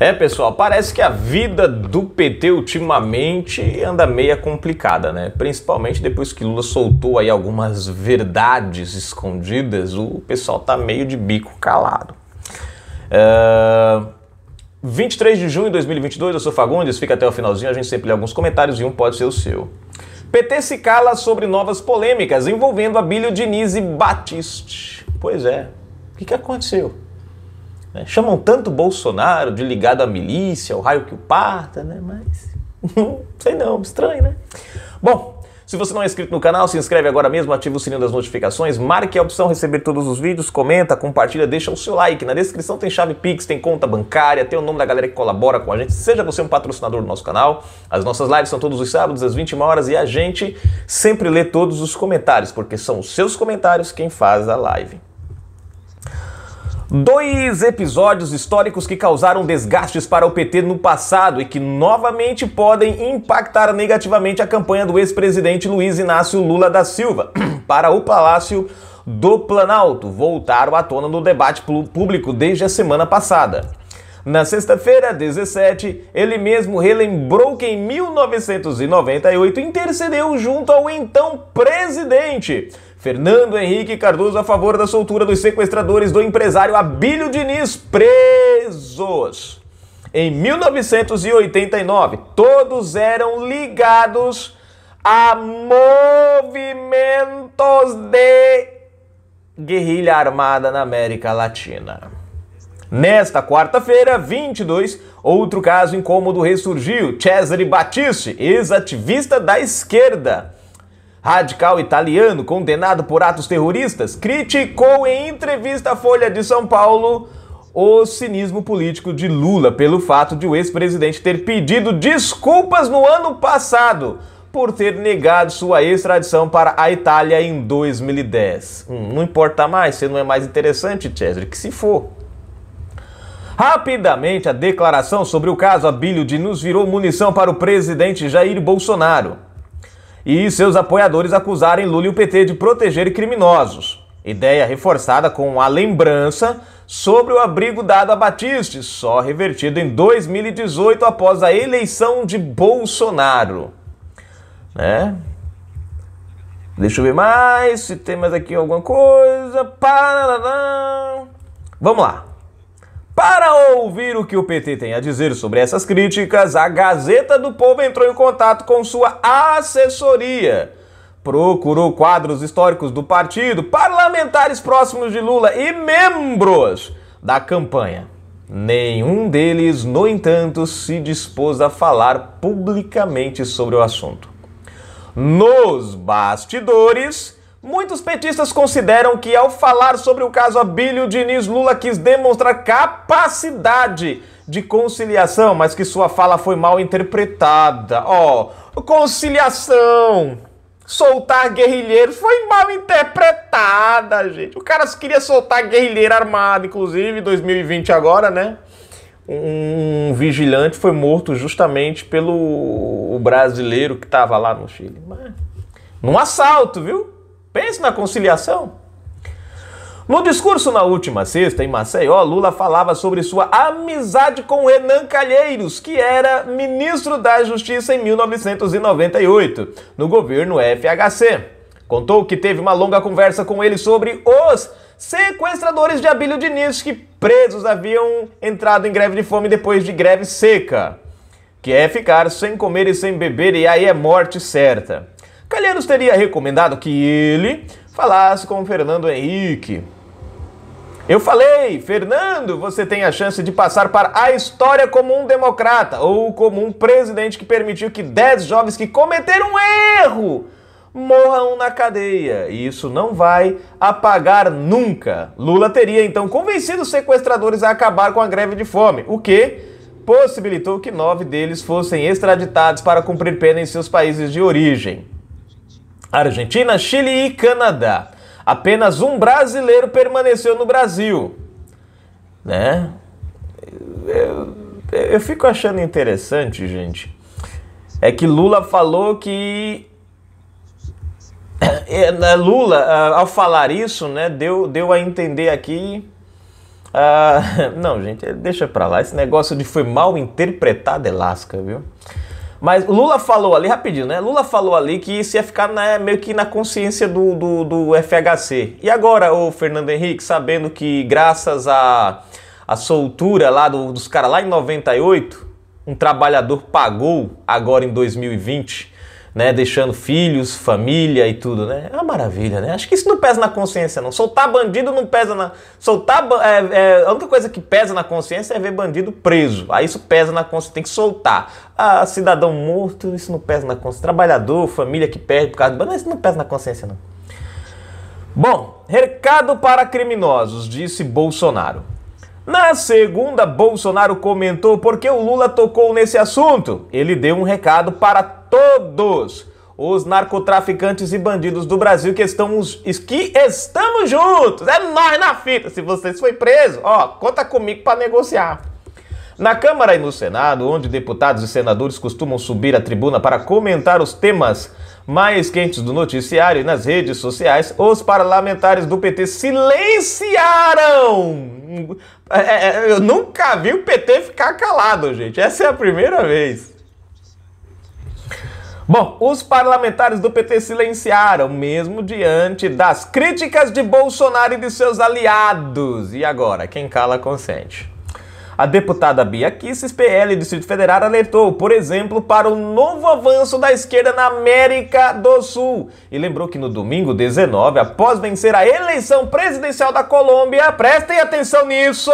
É, pessoal, parece que a vida do PT ultimamente anda meia complicada, né? Principalmente depois que Lula soltou aí algumas verdades escondidas, o pessoal tá meio de bico calado. Uh... É, 23 de junho de 2022, eu sou Fagundes, fica até o finalzinho, a gente sempre lê alguns comentários e um pode ser o seu. PT se cala sobre novas polêmicas envolvendo Abílio Diniz e Batiste. Pois é, o que, que aconteceu? Né? Chamam tanto Bolsonaro de ligado à milícia, o raio que o parta, né? mas sei não, estranho, né? Bom, se você não é inscrito no canal, se inscreve agora mesmo, ativa o sininho das notificações, marque a opção receber todos os vídeos, comenta, compartilha, deixa o seu like. Na descrição tem chave Pix, tem conta bancária, tem o nome da galera que colabora com a gente. Seja você um patrocinador do nosso canal. As nossas lives são todos os sábados às 21 horas e a gente sempre lê todos os comentários, porque são os seus comentários quem faz a live. Dois episódios históricos que causaram desgastes para o PT no passado e que novamente podem impactar negativamente a campanha do ex-presidente Luiz Inácio Lula da Silva para o Palácio do Planalto voltaram à tona no debate público desde a semana passada. Na sexta-feira, 17, ele mesmo relembrou que em 1998 intercedeu junto ao então presidente Fernando Henrique Cardoso a favor da soltura dos sequestradores do empresário Abílio Diniz presos. Em 1989, todos eram ligados a movimentos de guerrilha armada na América Latina. Nesta quarta-feira, 22, outro caso incômodo ressurgiu. Cesare Battisti, ex-ativista da esquerda, Radical italiano condenado por atos terroristas criticou em entrevista à Folha de São Paulo o cinismo político de Lula pelo fato de o ex-presidente ter pedido desculpas no ano passado por ter negado sua extradição para a Itália em 2010. Hum, não importa mais, você não é mais interessante, Cesare, que se for. Rapidamente, a declaração sobre o caso Abílio de nos virou munição para o presidente Jair Bolsonaro e seus apoiadores acusarem Lula e o PT de proteger criminosos. Ideia reforçada com a lembrança sobre o abrigo dado a Batiste, só revertido em 2018 após a eleição de Bolsonaro. Né? Deixa eu ver mais, se tem mais aqui alguma coisa. Vamos lá. Para ouvir o que o PT tem a dizer sobre essas críticas, a Gazeta do Povo entrou em contato com sua assessoria. Procurou quadros históricos do partido, parlamentares próximos de Lula e membros da campanha. Nenhum deles, no entanto, se dispôs a falar publicamente sobre o assunto. Nos bastidores, Muitos petistas consideram que ao falar sobre o caso Abílio Diniz, Lula quis demonstrar capacidade de conciliação, mas que sua fala foi mal interpretada. Ó, oh, conciliação, soltar guerrilheiros foi mal interpretada, gente. O cara queria soltar guerrilheiro armado, inclusive, 2020 agora, né? Um, um vigilante foi morto justamente pelo brasileiro que estava lá no Chile. Mas, num assalto, viu? Pense na conciliação. No discurso na última sexta, em Maceió, Lula falava sobre sua amizade com Renan Calheiros, que era ministro da Justiça em 1998, no governo FHC. Contou que teve uma longa conversa com ele sobre os sequestradores de Abílio Diniz, que presos haviam entrado em greve de fome depois de greve seca, que é ficar sem comer e sem beber, e aí é morte certa. Calheiros teria recomendado que ele falasse com Fernando Henrique. Eu falei, Fernando, você tem a chance de passar para a história como um democrata ou como um presidente que permitiu que 10 jovens que cometeram um erro morram na cadeia. E isso não vai apagar nunca. Lula teria então convencido os sequestradores a acabar com a greve de fome, o que possibilitou que nove deles fossem extraditados para cumprir pena em seus países de origem. Argentina, Chile e Canadá. Apenas um brasileiro permaneceu no Brasil. Né? Eu, eu, eu fico achando interessante, gente. É que Lula falou que é, né, Lula, ao falar isso, né, deu, deu a entender aqui. Uh, não, gente, deixa pra lá. Esse negócio de foi mal interpretado é lasca, viu? Mas Lula falou ali, rapidinho, né? Lula falou ali que isso ia ficar né, meio que na consciência do, do, do FHC. E agora, o Fernando Henrique, sabendo que graças à a, a, soltura lá do, dos caras lá em 98, um trabalhador pagou agora em 2020 né, deixando filhos, família e tudo, né? É uma maravilha, né? Acho que isso não pesa na consciência, não. Soltar bandido não pesa na. Soltar. É, é, a única coisa que pesa na consciência é ver bandido preso. Aí isso pesa na consciência, tem que soltar. Ah, cidadão morto, isso não pesa na consciência. Trabalhador, família que perde por causa do bandido, isso não pesa na consciência, não. Bom, recado para criminosos, disse Bolsonaro. Na segunda, Bolsonaro comentou por que o Lula tocou nesse assunto. Ele deu um recado para todos os narcotraficantes e bandidos do Brasil que estamos, que estamos juntos. É nós na fita. Se você foi preso, ó, conta comigo para negociar. Na Câmara e no Senado, onde deputados e senadores costumam subir à tribuna para comentar os temas mais quentes do noticiário e nas redes sociais, os parlamentares do PT silenciaram. É, é, eu nunca vi o PT ficar calado, gente. Essa é a primeira vez. Bom, os parlamentares do PT silenciaram, mesmo diante das críticas de Bolsonaro e de seus aliados. E agora, quem cala consente. A deputada Bia Kisses, PL Distrito Federal, alertou, por exemplo, para o novo avanço da esquerda na América do Sul. E lembrou que no domingo 19, após vencer a eleição presidencial da Colômbia, prestem atenção nisso,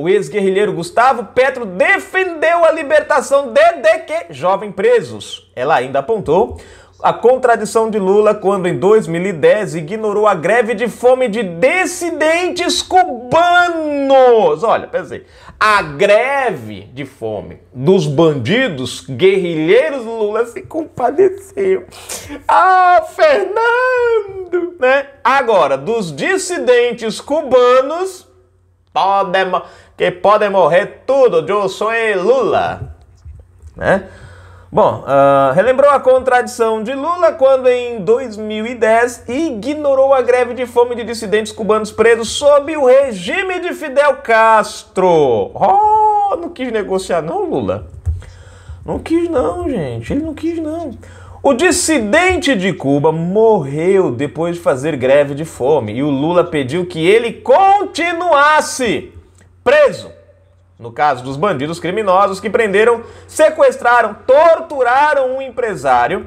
o ex-guerrilheiro Gustavo Petro defendeu a libertação de, de que jovem presos. Ela ainda apontou a contradição de Lula quando em 2010 ignorou a greve de fome de dissidentes cubanos. Olha, pensei, a greve de fome dos bandidos guerrilheiros Lula se compadeceu. Ah, Fernando, né? Agora, dos dissidentes cubanos, podemos que podem morrer tudo, Johnson e Lula. Né? Bom, uh, relembrou a contradição de Lula quando em 2010 ignorou a greve de fome de dissidentes cubanos presos sob o regime de Fidel Castro. Oh, não quis negociar não, Lula. Não quis não, gente. Ele não quis não. O dissidente de Cuba morreu depois de fazer greve de fome e o Lula pediu que ele continuasse preso. No caso dos bandidos criminosos que prenderam, sequestraram, torturaram um empresário,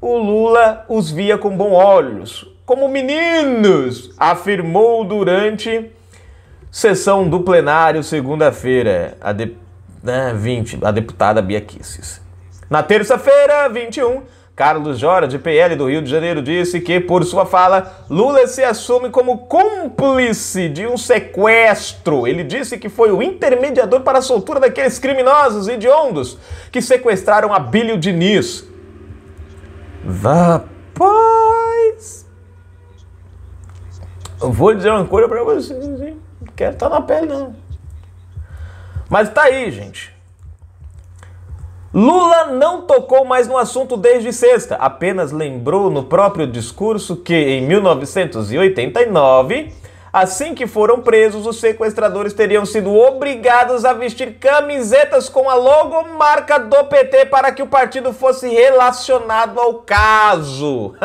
o Lula os via com bons olhos, como meninos, afirmou durante sessão do plenário segunda-feira, a, de, né, 20, a deputada Bia Kisses. Na terça-feira, 21, Carlos Jora, de PL do Rio de Janeiro, disse que, por sua fala, Lula se assume como cúmplice de um sequestro. Ele disse que foi o intermediador para a soltura daqueles criminosos hediondos que sequestraram Abílio Diniz. Rapaz! Eu vou dizer uma coisa para vocês, hein? Não quero estar na pele, não. Mas tá aí, gente. Lula não tocou mais no assunto desde sexta, apenas lembrou no próprio discurso que, em 1989, assim que foram presos, os sequestradores teriam sido obrigados a vestir camisetas com a logomarca do PT para que o partido fosse relacionado ao caso.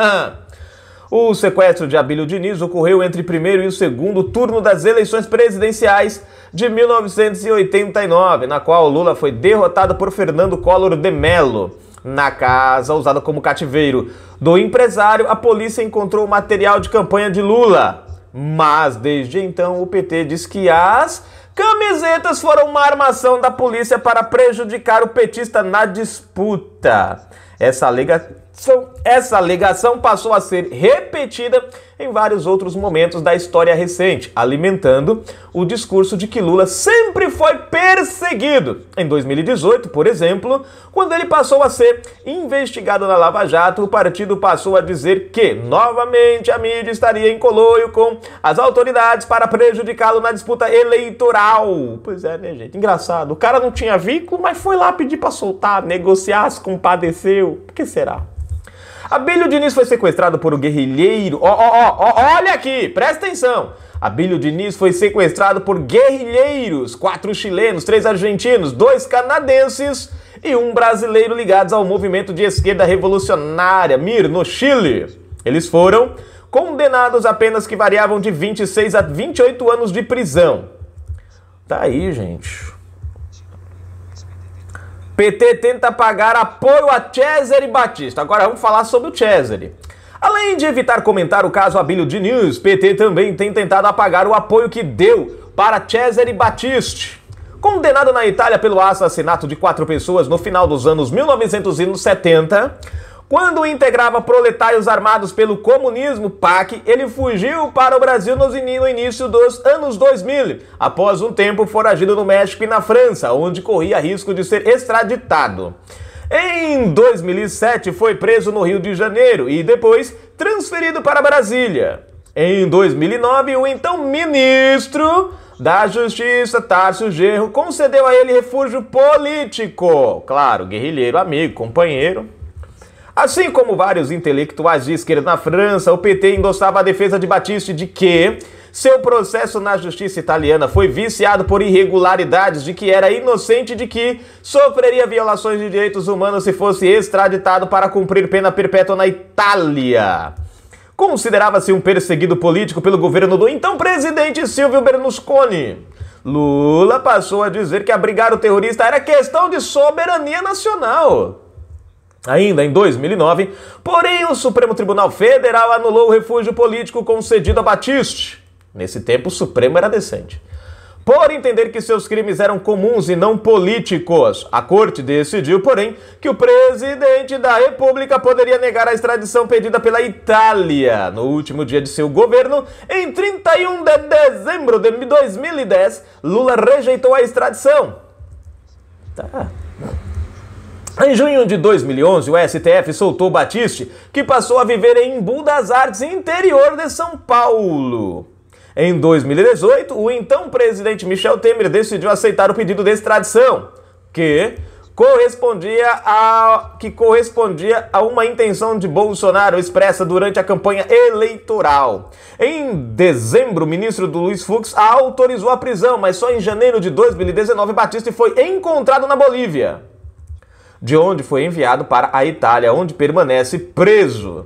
o sequestro de Abílio Diniz ocorreu entre o primeiro e o segundo turno das eleições presidenciais de 1989, na qual Lula foi derrotado por Fernando Collor de Mello. Na casa usada como cativeiro do empresário, a polícia encontrou material de campanha de Lula. Mas desde então o PT diz que as camisetas foram uma armação da polícia para prejudicar o petista na disputa. Essa alegação, essa alegação passou a ser repetida em vários outros momentos da história recente, alimentando o discurso de que Lula sempre foi perseguido. Em 2018, por exemplo, quando ele passou a ser investigado na Lava Jato, o partido passou a dizer que, novamente, a mídia estaria em coloio com as autoridades para prejudicá-lo na disputa eleitoral. Pois é, né, gente? Engraçado. O cara não tinha vínculo, mas foi lá pedir para soltar, negociar, se compadeceu. Por que será? Abílio Diniz foi sequestrado por um guerrilheiro. Ó, ó, ó, olha aqui, presta atenção. Abílio Diniz foi sequestrado por guerrilheiros, quatro chilenos, três argentinos, dois canadenses e um brasileiro ligados ao movimento de esquerda revolucionária, MIR, no Chile. Eles foram condenados a penas que variavam de 26 a 28 anos de prisão. Tá aí, gente. PT tenta pagar apoio a Cesare Batista. Agora vamos falar sobre o Cesare. Além de evitar comentar o caso Abílio de News, PT também tem tentado apagar o apoio que deu para Cesare Batista. Condenado na Itália pelo assassinato de quatro pessoas no final dos anos 1970, quando integrava proletários armados pelo comunismo, PAC, ele fugiu para o Brasil no início dos anos 2000, após um tempo foragido no México e na França, onde corria risco de ser extraditado. Em 2007 foi preso no Rio de Janeiro e depois transferido para Brasília. Em 2009, o então ministro da Justiça, Tarso Gerro, concedeu a ele refúgio político. Claro, guerrilheiro, amigo, companheiro, Assim como vários intelectuais de esquerda na França, o PT endossava a defesa de Batiste de que seu processo na justiça italiana foi viciado por irregularidades, de que era inocente de que sofreria violações de direitos humanos se fosse extraditado para cumprir pena perpétua na Itália. Considerava-se um perseguido político pelo governo do então presidente Silvio Berlusconi. Lula passou a dizer que abrigar o terrorista era questão de soberania nacional. Ainda em 2009, porém, o Supremo Tribunal Federal anulou o refúgio político concedido a Batiste. Nesse tempo, o Supremo era decente. Por entender que seus crimes eram comuns e não políticos, a corte decidiu, porém, que o presidente da República poderia negar a extradição pedida pela Itália. No último dia de seu governo, em 31 de dezembro de 2010, Lula rejeitou a extradição. Tá, em junho de 2011, o STF soltou Batiste, que passou a viver em Embu das Artes, interior de São Paulo. Em 2018, o então presidente Michel Temer decidiu aceitar o pedido de extradição, que correspondia a que correspondia a uma intenção de Bolsonaro expressa durante a campanha eleitoral. Em dezembro, o ministro do Luiz Fux autorizou a prisão, mas só em janeiro de 2019 Batista foi encontrado na Bolívia de onde foi enviado para a Itália, onde permanece preso.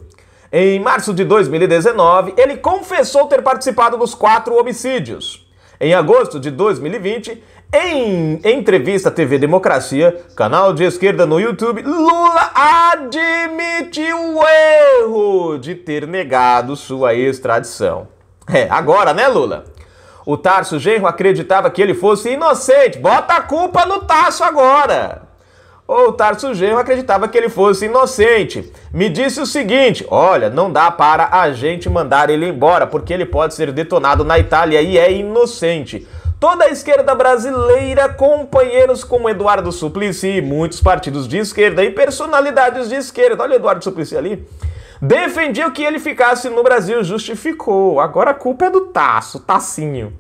Em março de 2019, ele confessou ter participado dos quatro homicídios. Em agosto de 2020, em entrevista à TV Democracia, canal de esquerda no YouTube, Lula admitiu o erro de ter negado sua extradição. É, agora, né, Lula? O Tarso Genro acreditava que ele fosse inocente. Bota a culpa no Tarso agora ou Tarso Genro acreditava que ele fosse inocente. Me disse o seguinte: olha, não dá para a gente mandar ele embora, porque ele pode ser detonado na Itália e é inocente. Toda a esquerda brasileira, companheiros como Eduardo Suplicy, muitos partidos de esquerda e personalidades de esquerda, olha o Eduardo Suplicy ali, defendiam que ele ficasse no Brasil, justificou. Agora a culpa é do Tasso, Tacinho.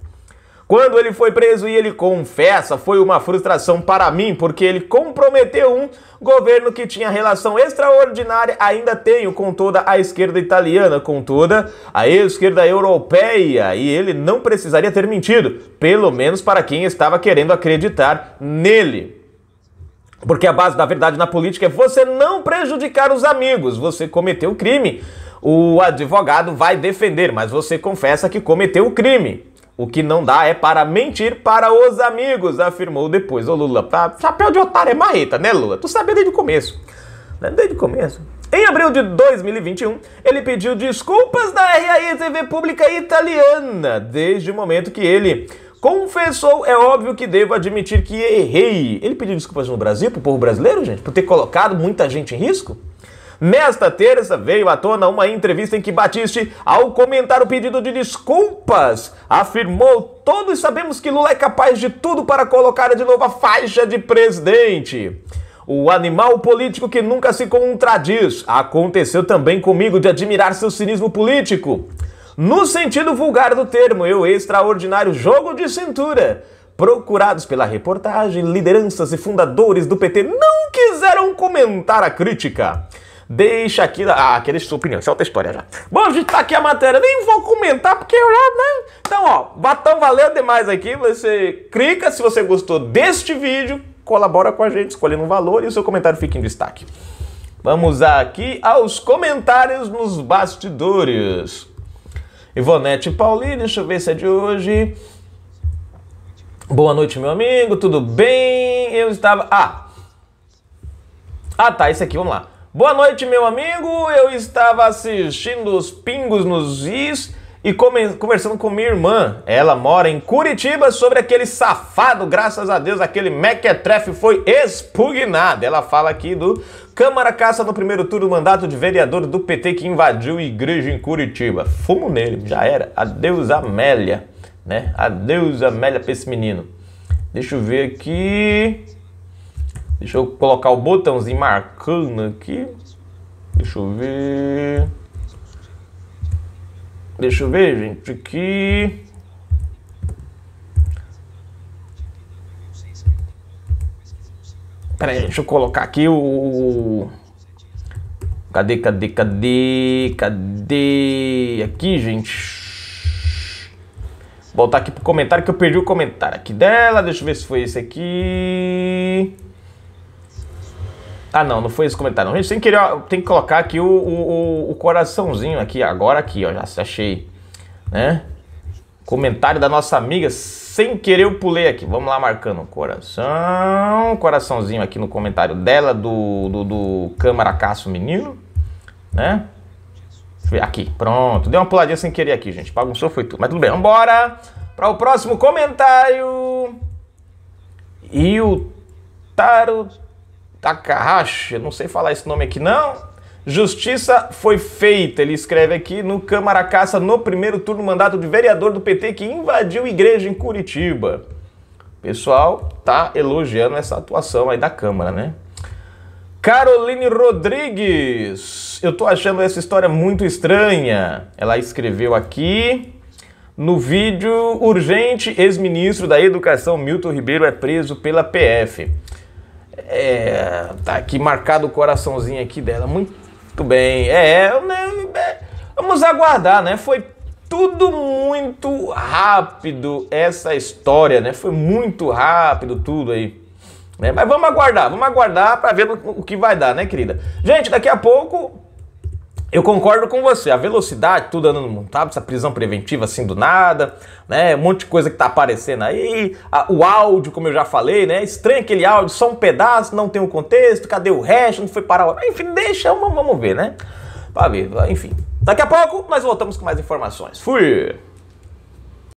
Quando ele foi preso e ele confessa, foi uma frustração para mim, porque ele comprometeu um governo que tinha relação extraordinária, ainda tenho com toda a esquerda italiana, com toda a esquerda europeia, e ele não precisaria ter mentido, pelo menos para quem estava querendo acreditar nele. Porque a base da verdade na política é você não prejudicar os amigos, você cometeu crime. O advogado vai defender, mas você confessa que cometeu o crime. O que não dá é para mentir para os amigos, afirmou depois o Lula. chapéu de otário é marreta, né, Lula? Tu sabia desde o começo. Né? Desde o começo. Em abril de 2021, ele pediu desculpas da RAI TV Pública Italiana, desde o momento que ele confessou, é óbvio que devo admitir que errei. Ele pediu desculpas no Brasil, pro povo brasileiro, gente, por ter colocado muita gente em risco? Nesta terça veio à tona uma entrevista em que Batiste, ao comentar o pedido de desculpas, afirmou todos sabemos que Lula é capaz de tudo para colocar de novo a faixa de presidente. O animal político que nunca se contradiz. Aconteceu também comigo de admirar seu cinismo político. No sentido vulgar do termo, eu extraordinário jogo de cintura. Procurados pela reportagem, lideranças e fundadores do PT não quiseram comentar a crítica. Deixa aqui. Ah, aquele é sua opinião, isso é outra história já. Bom, gente, tá aqui a matéria. Nem vou comentar porque eu já, né? Então, ó, batão valeu demais aqui. Você clica se você gostou deste vídeo, colabora com a gente escolhendo um valor e o seu comentário fica em destaque. Vamos aqui aos comentários nos bastidores. Ivonete Paulini, deixa eu ver se é de hoje. Boa noite, meu amigo, tudo bem? Eu estava. Ah! Ah, tá, isso aqui, vamos lá. Boa noite, meu amigo. Eu estava assistindo os pingos nos is e conversando com minha irmã. Ela mora em Curitiba sobre aquele safado, graças a Deus, aquele mequetrefe foi expugnado. Ela fala aqui do Câmara caça no primeiro turno do mandato de vereador do PT que invadiu a igreja em Curitiba. Fumo nele, já era. Adeus Amélia, né? Adeus Amélia pra esse menino. Deixa eu ver aqui. Deixa eu colocar o botãozinho marcando aqui. Deixa eu ver. Deixa eu ver, gente, aqui. Pera aí, deixa eu colocar aqui o... Cadê, cadê, cadê, cadê? Aqui, gente. Voltar aqui pro comentário que eu perdi o comentário aqui dela. Deixa eu ver se foi esse aqui. Ah, não, não foi esse comentário. Não. Gente, sem querer, ó, tem que colocar aqui o, o, o, coraçãozinho aqui, agora aqui, ó, já achei, né? Comentário da nossa amiga, sem querer eu pulei aqui. Vamos lá, marcando coração, coraçãozinho aqui no comentário dela, do, do, do Câmara Menino, né? Deixa aqui, pronto. Deu uma puladinha sem querer aqui, gente. Bagunçou, foi tudo. Mas tudo bem, embora para o próximo comentário. E o Taro Takahashi, não sei falar esse nome aqui não. Justiça foi feita, ele escreve aqui no Câmara Caça no primeiro turno mandato de vereador do PT que invadiu igreja em Curitiba. Pessoal, tá elogiando essa atuação aí da Câmara, né? Caroline Rodrigues, eu tô achando essa história muito estranha. Ela escreveu aqui no vídeo urgente, ex-ministro da Educação Milton Ribeiro é preso pela PF. É, tá aqui marcado o coraçãozinho aqui dela. Muito bem. É, é né, é, vamos aguardar, né? Foi tudo muito rápido essa história, né? Foi muito rápido tudo aí. Né? Mas vamos aguardar, vamos aguardar para ver o que vai dar, né, querida? Gente, daqui a pouco eu concordo com você, a velocidade, tudo andando montado, tá? essa prisão preventiva assim do nada, né? Um monte de coisa que tá aparecendo aí, a, o áudio, como eu já falei, né? Estranho aquele áudio, só um pedaço, não tem o um contexto, cadê o resto, não foi parar. Enfim, deixa, vamos, vamos ver, né? Pra ver, enfim. Daqui a pouco nós voltamos com mais informações. Fui!